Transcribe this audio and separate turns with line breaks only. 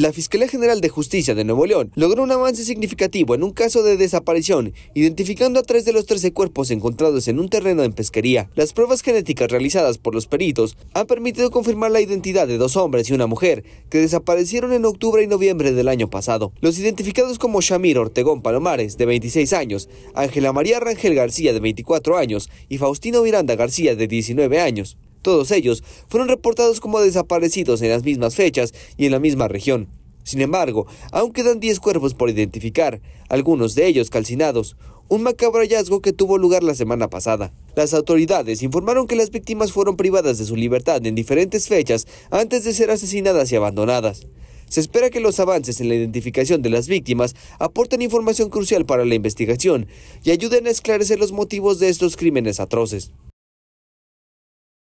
La Fiscalía General de Justicia de Nuevo León logró un avance significativo en un caso de desaparición, identificando a tres de los 13 cuerpos encontrados en un terreno en pesquería. Las pruebas genéticas realizadas por los peritos han permitido confirmar la identidad de dos hombres y una mujer que desaparecieron en octubre y noviembre del año pasado. Los identificados como Shamir Ortegón Palomares, de 26 años, Ángela María Rangel García, de 24 años, y Faustino Miranda García, de 19 años. Todos ellos fueron reportados como desaparecidos en las mismas fechas y en la misma región. Sin embargo, aún quedan 10 cuerpos por identificar, algunos de ellos calcinados, un macabro hallazgo que tuvo lugar la semana pasada. Las autoridades informaron que las víctimas fueron privadas de su libertad en diferentes fechas antes de ser asesinadas y abandonadas. Se espera que los avances en la identificación de las víctimas aporten información crucial para la investigación y ayuden a esclarecer los motivos de estos crímenes atroces.